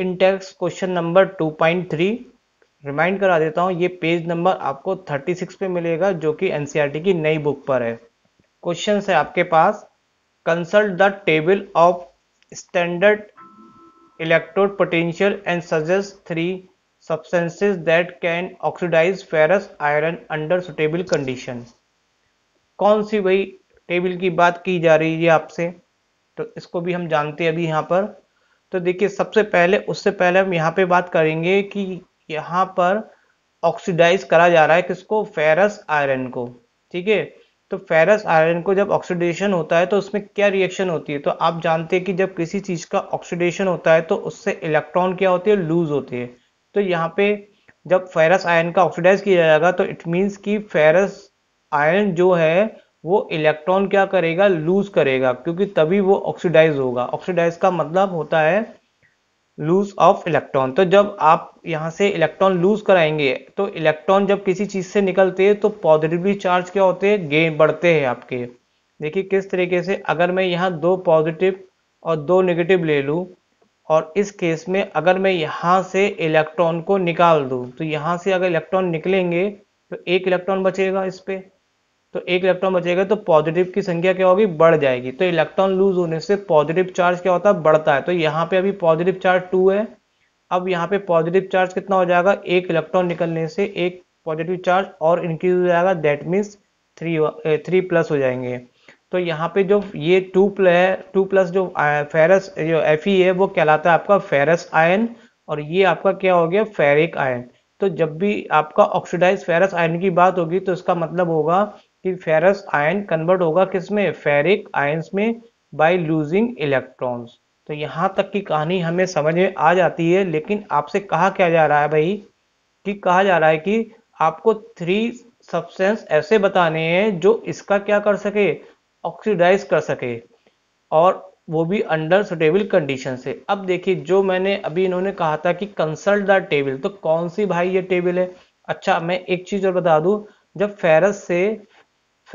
Intex question number 2.3 remind करा देता हूं ये पेज नंबर आपको 36 पे मिलेगा जो कि एनसीईआरटी e की नई बुक पर है क्वेश्चन है आपके पास consult the table of standard electrode potential and suggest three substances that can oxidise ferrous iron under suitable condition कौन सी भाई टेबल की बात की जा रही है आपसे तो इसको भी हम जानते हैं अभी यहाँ पर तो देखिए सबसे पहले उससे पहले हम यहाँ पे बात करेंगे कि यहाँ पर ऑक्सीडाइज करा जा रहा है किसको फेरस आयरन को ठीक है तो फेरस आयरन को जब ऑक्सीडेशन होता है तो उसमें क्या रिएक्शन होती है तो आप जानते हैं कि जब किसी चीज का ऑक्सीडेशन होता है तो उससे इलेक्ट्रॉन क्या होती है लूज होती है तो यहाँ पे जब फेरस आयरन का ऑक्सीडाइज किया जाएगा तो इट मीन्स कि फेरस आयरन जो है वो इलेक्ट्रॉन क्या करेगा लूज करेगा क्योंकि तभी वो ऑक्सीडाइज होगा ऑक्सीडाइज का मतलब होता है लूज ऑफ इलेक्ट्रॉन तो जब आप यहाँ से इलेक्ट्रॉन लूज कराएंगे तो इलेक्ट्रॉन जब किसी चीज से निकलते हैं तो पॉजिटिवली चार्ज क्या होते हैं गेन बढ़ते हैं आपके देखिए किस तरीके से अगर मैं यहाँ दो पॉजिटिव और दो नेगेटिव ले लूँ और इस केस में अगर मैं यहाँ से इलेक्ट्रॉन को निकाल दूँ तो यहाँ से अगर इलेक्ट्रॉन निकलेंगे तो एक इलेक्ट्रॉन बचेगा इस पर तो एक इलेक्ट्रॉन बचेगा तो पॉजिटिव की संख्या क्या होगी बढ़ जाएगी तो इलेक्ट्रॉन लूज होने से पॉजिटिव चार्ज क्या होता है बढ़ता है तो यहाँ पे अभी पॉजिटिव चार्ज टू है अब यहाँ पे पॉजिटिव चार्ज कितना हो जाएगा एक इलेक्ट्रॉन निकलने से एक पॉजिटिव चार्ज और इंक्रीज हो जाएगा that means three three plus हो जाएंगे तो यहाँ पे जो ये टू प्लस टू प्लस जो फेरस जो एफ है वो कहलाता है आपका फेरस आयन और ये आपका क्या हो गया फेरिक आयन तो जब भी आपका ऑक्सीडाइज फेरस आयन की बात होगी तो इसका मतलब होगा कि फेरस आयन कन्वर्ट होगा किसमें फेरिक आयंस में बाय लूजिंग इलेक्ट्रॉन्स तो यहाँ तक की कहानी हमें समझ में आ जाती है लेकिन आपसे कहा क्या जा रहा है भाई कि कहा जा रहा है कि आपको थ्री सब्सटेंस ऐसे बताने हैं जो इसका क्या कर सके ऑक्सीडाइज कर सके और वो भी अंडर सुटेबल कंडीशन से अब देखिए जो मैंने अभी इन्होंने कहा था कि कंसल्ट द टेबल तो कौन सी भाई ये टेबल है अच्छा मैं एक चीज़ और बता दूं जब फेरस से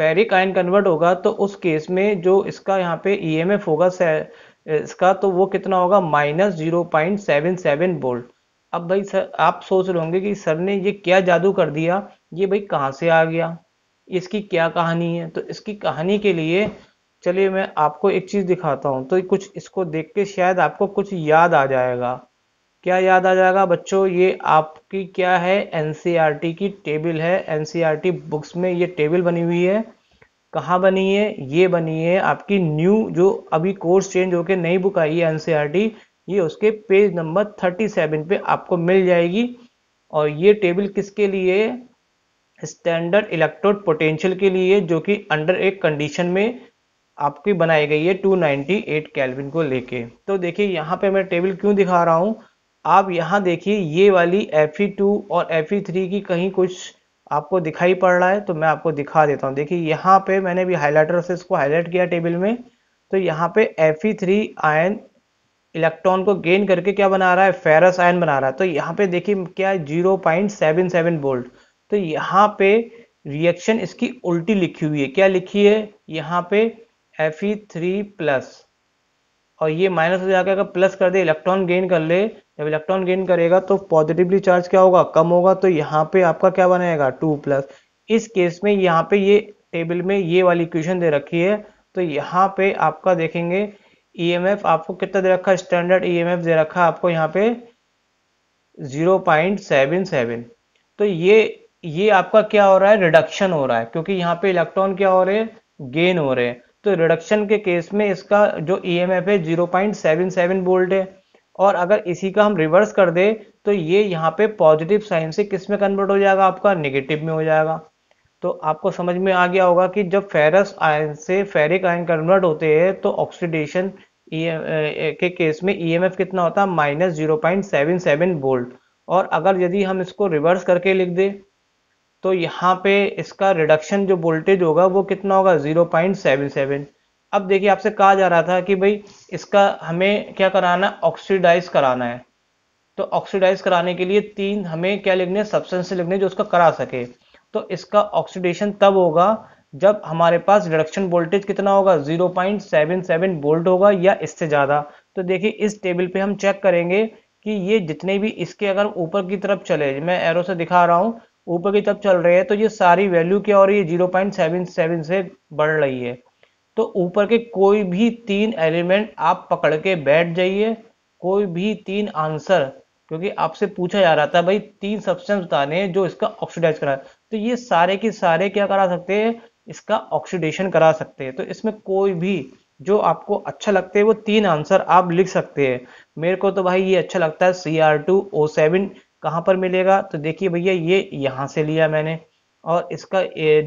फेरिक आयन कन्वर्ट होगा तो उस केस में जो इसका यहाँ पे ईएमएफ e होगा इसका तो वो कितना होगा minus zero point seven seven volt अब भाई सर आप सोच रहे होंगे कि सर ने ये क्या जादू कर दिया ये भाई कहाँ से आ गया इसकी क्या कहानी है तो इसकी कहानी के लिए चलिए मैं आपको एक चीज़ दिखाता हूँ तो कुछ इसको देख के शायद आपको कुछ याद आ जाएगा क्या याद आ जाएगा बच्चों ये आपकी क्या है एन e की टेबल है एन बुक्स e में ये टेबल बनी हुई है कहाँ बनी है ये बनी है आपकी न्यू जो अभी कोर्स चेंज होके नई बुक आई है एन e ये उसके पेज नंबर 37 पे आपको मिल जाएगी और ये टेबल किसके लिए स्टैंडर्ड इलेक्ट्रोड पोटेंशियल के लिए जो कि अंडर एक कंडीशन में आपकी बनाई गई है 298 कैलविन को लेके तो देखिए यहाँ पे मैं टेबल क्यों दिखा रहा हूँ आप यहाँ देखिए ये वाली एफ टू e और एफ थ्री e की कहीं कुछ आपको दिखाई पड़ रहा है तो मैं आपको दिखा देता हूँ देखिए यहाँ पे मैंने भी हाईलाइटर से इसको हाईलाइट किया टेबल में तो यहाँ पे एफ थ्री आयन इलेक्ट्रॉन को गेन करके क्या बना रहा है फेरस आयन बना रहा है तो यहाँ पे देखिए क्या zero point seven seven volt तो यहाँ पे रिएक्शन इसकी उल्टी लिखी हुई है क्या लिखी है यहाँ पे एफ थ्री प्लस और ये माइनस हो जाकर अगर प्लस कर दे इलेक्ट्रॉन गेन कर ले जब इलेक्ट्रॉन गेन करेगा तो पॉजिटिवली चार्ज क्या होगा कम होगा तो यहाँ पे आपका क्या बनाएगा टू प्लस इस केस में यहाँ पे ये टेबल में ये वाली इक्वेशन दे रखी है तो यहाँ पे आपका देखेंगे ई e आपको कितना दे रखा है स्टैंडर्ड ई e दे रखा है आपको यहाँ पे जीरो पॉइंट सेवन सेवन तो ये ये आपका क्या हो रहा है रिडक्शन हो रहा है क्योंकि यहाँ पे इलेक्ट्रॉन क्या हो रहे हैं गेन हो रहे हैं तो रिडक्शन के केस में इसका जो ई एम एफ है zero point seven seven volt है और अगर इसी का हम रिवर्स कर दे तो ये यहाँ पे पॉजिटिव साइन से किस में कन्वर्ट हो जाएगा आपका नेगेटिव में हो जाएगा तो आपको समझ में आ गया होगा कि जब फेरस आयन से फेरिक आयन कन्वर्ट होते हैं तो ऑक्सीडेशन e के केस में एफ e कितना होता है minus zero point seven seven volt और अगर यदि हम इसको रिवर्स करके लिख दें तो यहाँ पे इसका रिडक्शन जो वोल्टेज होगा वो कितना होगा जीरो पॉइंट सेवन सेवन अब देखिए आपसे कहा जा रहा था कि भाई इसका हमें क्या कराना है ऑक्सीडाइज कराना है तो ऑक्सीडाइज कराने के लिए तीन हमें क्या लिखने सब्सटेंस लिखने जो उसका करा सके तो इसका ऑक्सीडेशन तब होगा जब हमारे पास रिडक्शन वोल्टेज कितना होगा 0.77 वोल्ट होगा या इससे ज़्यादा तो देखिए इस टेबल पे हम चेक करेंगे कि ये जितने भी इसके अगर ऊपर की तरफ चले मैं एरो से दिखा रहा हूँ ऊपर की तरफ चल रहे हैं तो ये सारी वैल्यू क्या हो रही है जीरो पॉइंट सेवन सेवन से बढ़ रही है तो ऊपर के कोई भी तीन एलिमेंट आप पकड़ के बैठ जाइए कोई भी तीन आंसर क्योंकि आपसे पूछा जा रहा था भाई तीन सब्सटेंस बताने हैं जो इसका ऑक्सीडाइज करा तो ये सारे के सारे क्या करा सकते हैं इसका ऑक्सीडेशन करा सकते हैं तो इसमें कोई भी जो आपको अच्छा लगते है वो तीन आंसर आप लिख सकते हैं मेरे को तो भाई ये अच्छा लगता है C R two O seven कहाँ पर मिलेगा तो देखिए भैया ये यहाँ से लिया मैंने और इसका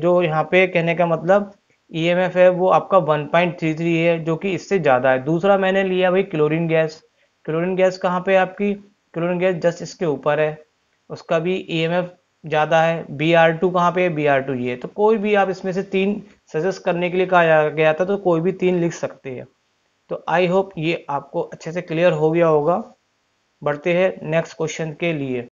जो यहाँ पे कहने का मतलब ई e है वो आपका 1.33 है जो कि इससे ज़्यादा है दूसरा मैंने लिया भाई क्लोरीन गैस क्लोरीन गैस कहाँ पे आपकी क्लोरीन गैस जस्ट इसके ऊपर है उसका भी ई e ज़्यादा है बी आर टू कहाँ पे है बी आर टू ये तो कोई भी आप इसमें से तीन सजेस्ट करने के लिए कहा गया था तो कोई भी तीन लिख सकते हैं तो आई होप ये आपको अच्छे से क्लियर हो गया होगा बढ़ते हैं नेक्स्ट क्वेश्चन के लिए